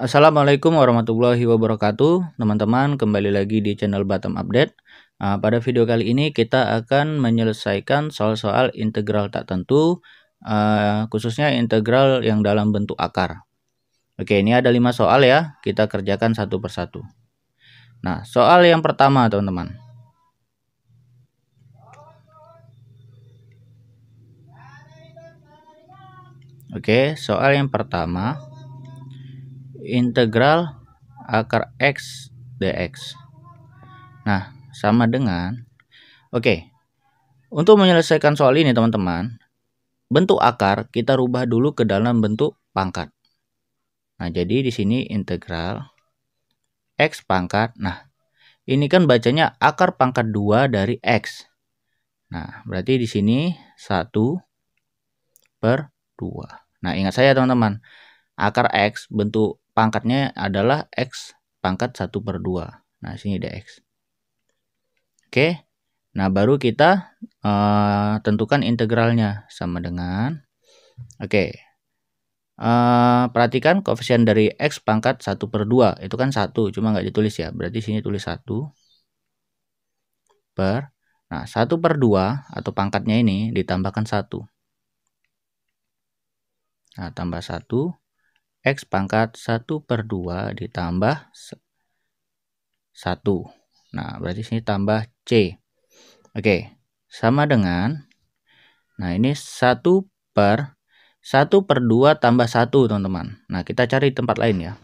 Assalamualaikum warahmatullahi wabarakatuh Teman-teman kembali lagi di channel Batam Update nah, Pada video kali ini kita akan menyelesaikan soal-soal integral tak tentu uh, Khususnya integral yang dalam bentuk akar Oke ini ada lima soal ya Kita kerjakan satu persatu Nah soal yang pertama teman-teman Oke, soal yang pertama integral akar x dx. Nah, sama dengan oke. Okay, untuk menyelesaikan soal ini, teman-teman, bentuk akar kita rubah dulu ke dalam bentuk pangkat. Nah, jadi di sini integral x pangkat. Nah, ini kan bacanya akar pangkat 2 dari x. Nah, berarti di sini 1 per 2. Nah, ingat saya teman-teman, akar x bentuk pangkatnya adalah X pangkat 1 per 2. Nah, sini ada X. Oke, nah baru kita uh, tentukan integralnya sama dengan, oke, uh, perhatikan koefisien dari X pangkat 1 per 2, itu kan 1, cuma nggak ditulis ya, berarti sini tulis 1 per, nah 1 per 2 atau pangkatnya ini ditambahkan 1. Nah, tambah 1, X pangkat 1 per 2 ditambah 1. Nah, berarti sini tambah C. Oke, sama dengan, nah ini 1 per 1 per 2 tambah 1 teman-teman. Nah, kita cari tempat lain ya.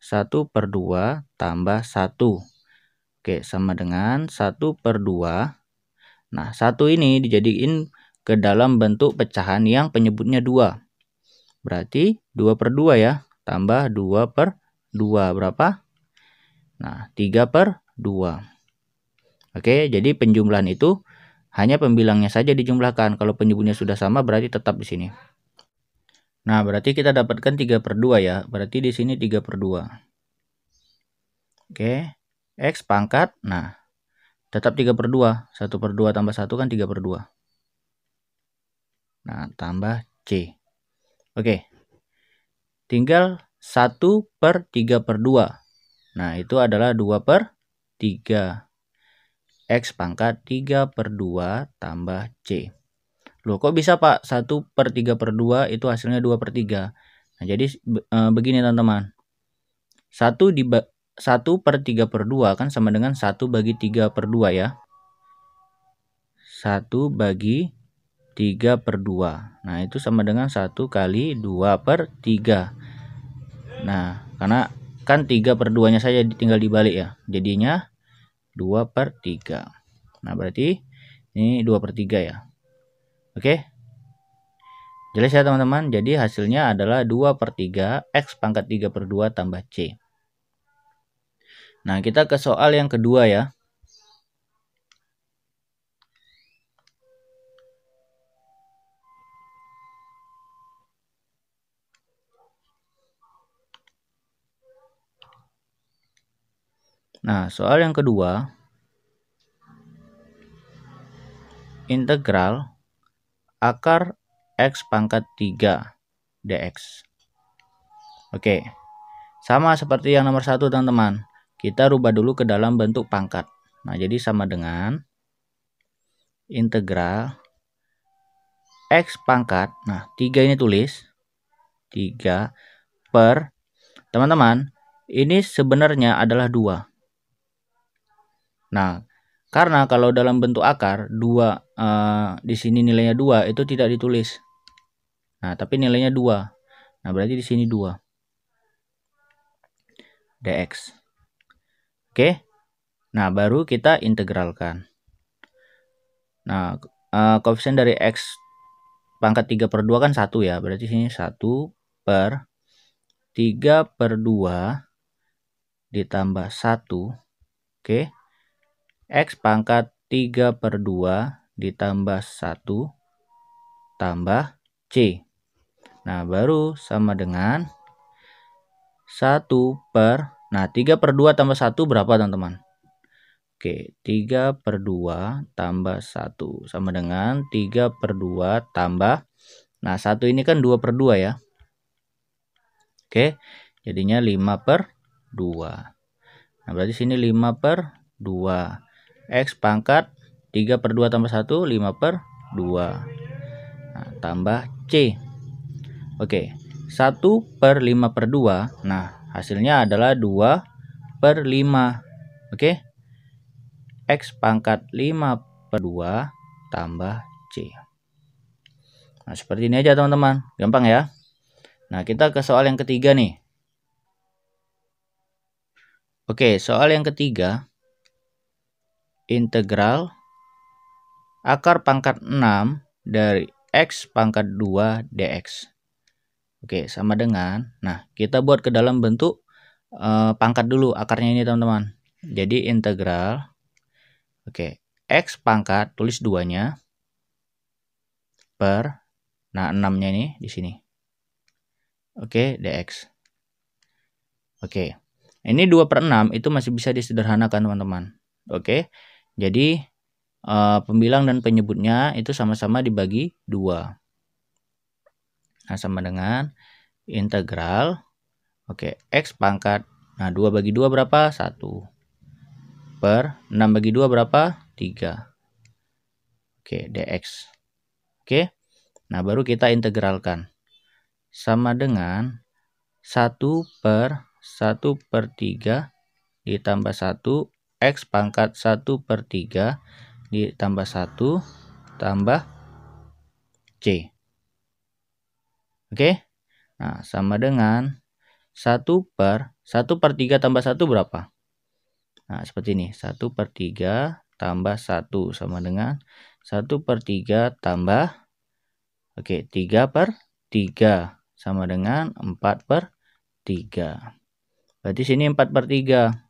1 per 2 tambah 1. Oke, sama dengan 1 per 2. Nah, 1 ini dijadikan ke dalam bentuk pecahan yang penyebutnya 2. Berarti 2 per 2 ya. Tambah 2 per 2 berapa? Nah 3 per 2. Oke jadi penjumlahan itu hanya pembilangnya saja dijumlahkan. Kalau penyebutnya sudah sama berarti tetap di sini. Nah berarti kita dapatkan 3 per 2 ya. Berarti di sini 3 per 2. Oke. X pangkat. Nah tetap 3 per 2. 1 per 2 tambah 1 kan 3 per 2. Nah tambah C. Oke. Tinggal 1 per 3 per 2. Nah, itu adalah 2 per 3. X pangkat 3 per 2 tambah C. Loh kok bisa pak 1 per 3 per 2 itu hasilnya 2 per 3 Nah jadi e, begini teman-teman 1, 1 per 3 per 2 kan sama dengan 1 bagi 3 per 2 ya 1 bagi 3 per 2 Nah itu sama dengan 1 kali 2 per 3 Nah karena kan 3 per 2 nya saja tinggal dibalik ya Jadinya 2 per 3 Nah berarti ini 2 per 3 ya Oke Jelas ya teman-teman Jadi hasilnya adalah 2 per 3 X pangkat 3 per 2 tambah C Nah kita ke soal yang kedua ya Nah, soal yang kedua, integral akar x pangkat 3 dx. Oke, sama seperti yang nomor satu teman-teman. Kita rubah dulu ke dalam bentuk pangkat. Nah, jadi sama dengan integral x pangkat. Nah, 3 ini tulis. 3 per, teman-teman, ini sebenarnya adalah 2. Nah, karena kalau dalam bentuk akar 2 uh, eh, di sini nilainya 2 itu tidak ditulis. Nah, tapi nilainya 2. Nah, berarti di sini 2. dx. Oke. Nah, baru kita integralkan. Nah, uh, koefisien dari x pangkat 3 per 2 kan 1 ya. Berarti sini 1 per 3 per 2 ditambah 1. Oke. Okay. X pangkat 3 per 2 ditambah 1 tambah C. Nah, baru sama dengan 1 per, nah 3 per 2 tambah 1 berapa teman-teman? Oke, 3 per 2 tambah 1 sama dengan 3 per 2 tambah, nah 1 ini kan 2 per 2 ya. Oke, jadinya 5 per 2. Nah, berarti sini 5 per 2. X pangkat 3 per 2 tambah 1 5 per 2 nah, tambah C oke 1 per 5 per 2 nah hasilnya adalah 2 per 5 oke X pangkat 5 per 2 tambah C nah seperti ini aja teman-teman gampang ya nah kita ke soal yang ketiga nih Oke, soal yang ketiga integral akar pangkat 6 dari X pangkat 2 dx. Oke, sama dengan. Nah, kita buat ke dalam bentuk uh, pangkat dulu akarnya ini teman-teman. Jadi integral. Oke, X pangkat, tulis duanya. Per, nah 6-nya ini di sini. Oke, dx. Oke, ini 2 per 6 itu masih bisa disederhanakan teman-teman. Oke, jadi uh, pembilang dan penyebutnya itu sama-sama dibagi dua. Nah sama dengan integral. Oke, okay, x pangkat. Nah 2 bagi 2 berapa? 1. Per 6 bagi 2 berapa? 3. Oke, okay, dx. Oke, okay? nah baru kita integralkan. Sama dengan 1 per 1 per 3 ditambah 1 X pangkat 1 per 3 ditambah 1 tambah C. Oke. Nah, sama dengan 1 per 1 per 3 tambah 1 berapa? Nah, seperti ini. 1 per 3 tambah 1 sama dengan 1 per 3 tambah Oke, 3 per 3 sama dengan 4 per 3. Berarti sini 4 per 3.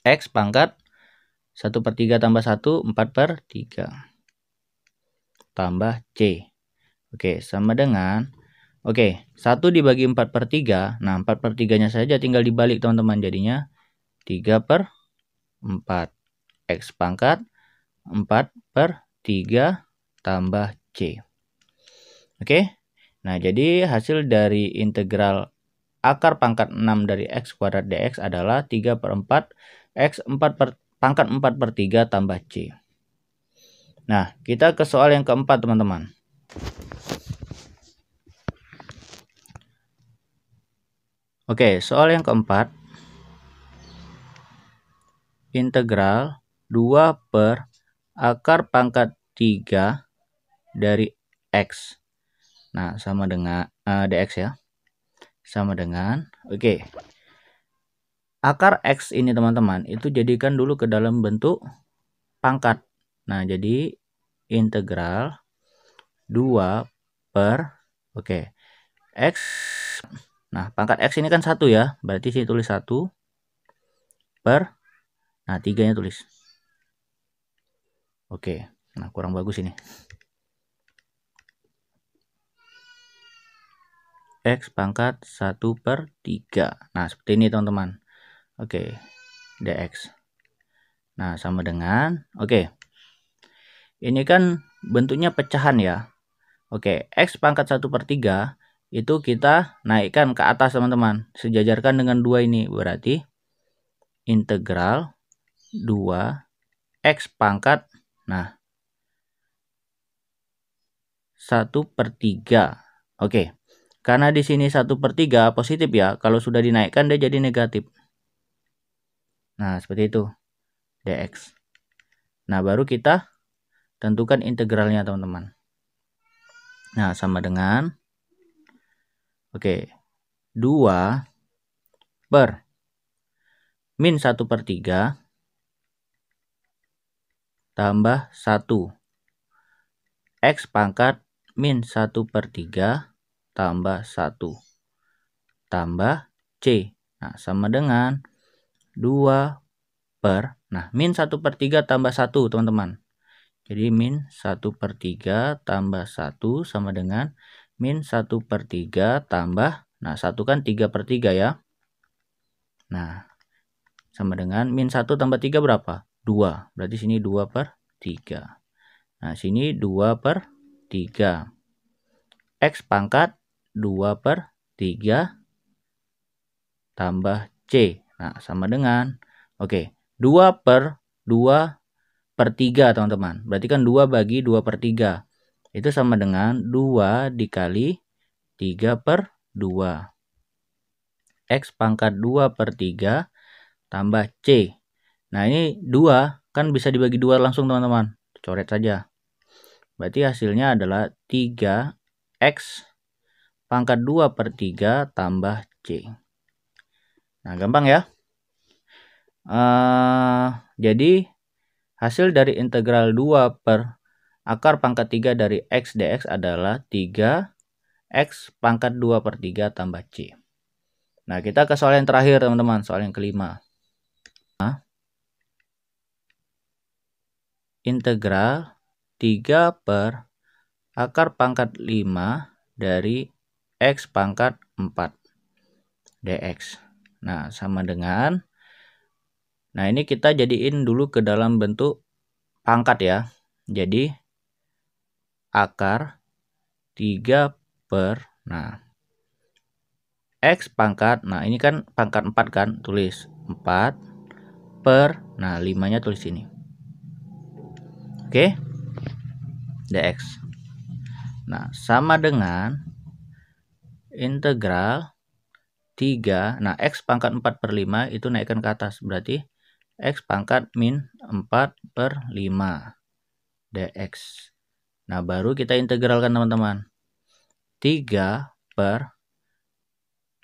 X pangkat 1 per 3 tambah 1, 4 per 3. Tambah C. Oke, sama dengan Oke, 1 dibagi 4 per 3. Nah, 4 per 3-nya saja tinggal dibalik teman-teman. Jadinya 3 per 4. X pangkat 4 per 3 tambah C. Oke, nah jadi hasil dari integral akar pangkat 6 dari X kuadrat dx adalah 3 per 4 X 4 per, pangkat 4 per 3 tambah C. Nah, kita ke soal yang keempat teman-teman. Oke, soal yang keempat. Integral 2 per akar pangkat 3 dari X. Nah, sama dengan uh, dx ya. Sama dengan, oke. Okay akar X ini teman-teman itu jadikan dulu ke dalam bentuk pangkat. Nah jadi integral 2 per oke okay, X nah pangkat X ini kan satu ya berarti sini tulis satu per nah tiganya tulis oke okay, nah kurang bagus ini X pangkat 1 per 3 nah seperti ini teman-teman Oke, okay, dx. Nah, sama dengan oke. Okay. Ini kan bentuknya pecahan ya. Oke, okay, x pangkat 1 per 3 itu kita naikkan ke atas teman-teman. Sejajarkan dengan 2 ini. Berarti integral 2 x pangkat. Nah, 1 per 3. Oke, karena di sini 1 per 3 positif ya. Kalau sudah dinaikkan dia jadi negatif. Nah, seperti itu. dx. Nah, baru kita tentukan integralnya, teman-teman. Nah, sama dengan Oke. 2 per min 1 per 3 tambah 1 X pangkat min 1 per 3 tambah 1 tambah C. Nah, sama dengan 2 per, nah min 1 per 3 tambah 1 teman-teman. Jadi min 1 per 3 tambah 1 sama dengan min 1 per 3 tambah, nah 1 kan 3 per 3 ya. Nah, sama dengan min 1 tambah 3 berapa? 2, berarti sini 2 per 3. Nah, sini 2 per 3. X pangkat 2 per 3 tambah C. Nah, sama dengan, oke, okay, 2 per 2 per 3 teman-teman. Berarti kan 2 bagi 2 per 3. Itu sama dengan 2 dikali 3 per 2. X pangkat 2 per 3 tambah C. Nah, ini 2 kan bisa dibagi 2 langsung teman-teman. Coret saja. Berarti hasilnya adalah 3X pangkat 2 per 3 tambah C. Nah, gampang ya. Uh, jadi, hasil dari integral 2 per akar pangkat 3 dari x dx adalah 3x pangkat 2 per 3 tambah c. Nah, kita ke soal yang terakhir, teman-teman. Soal yang kelima. Nah, integral 3 per akar pangkat 5 dari x pangkat 4 dx. Nah, sama dengan Nah, ini kita jadiin dulu ke dalam bentuk pangkat ya. Jadi akar 3 per nah X pangkat, nah ini kan pangkat 4 kan, tulis 4 per, nah 5 nya tulis ini. Oke, okay? dx. Nah, sama dengan integral 3. Nah, X pangkat 4 per 5 itu naikkan ke atas. Berarti X pangkat min 4 per 5 dx. Nah, baru kita integralkan teman-teman. 3 per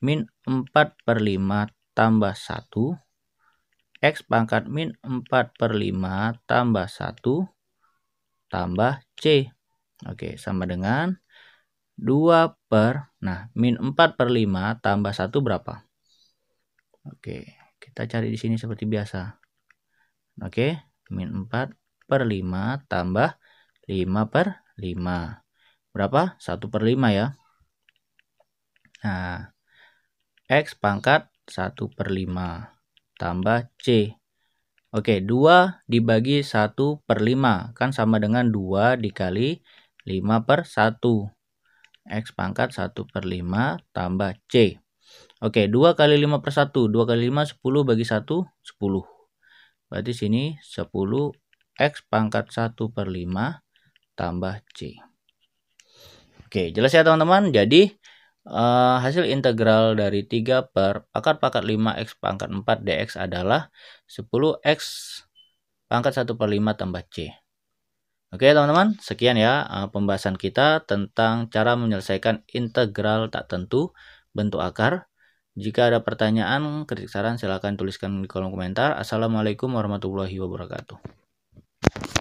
min 4 per 5 tambah 1 X pangkat min 4 per 5 tambah 1 tambah C. Oke, sama dengan 3. 2 per, nah min 4 per 5 tambah 1 berapa? Oke, kita cari di sini seperti biasa. Oke, min 4 per 5 tambah 5 per 5. Berapa? 1 per 5 ya. Nah, X pangkat 1 per 5 tambah C. Oke, 2 dibagi 1 per 5. Kan sama dengan 2 dikali 5 per 1. X pangkat 1 per 5 tambah C. Oke, 2 kali 5 per 1. 2 kali 5, 10 bagi 1, 10. Berarti sini 10 X pangkat 1 per 5 tambah C. Oke, jelas ya teman-teman. Jadi, uh, hasil integral dari 3 per akar pangkat 5 X pangkat 4 dx adalah 10 X pangkat 1 per 5 tambah C. Oke teman-teman, sekian ya eh, pembahasan kita tentang cara menyelesaikan integral tak tentu bentuk akar. Jika ada pertanyaan, kritik saran silahkan tuliskan di kolom komentar. Assalamualaikum warahmatullahi wabarakatuh.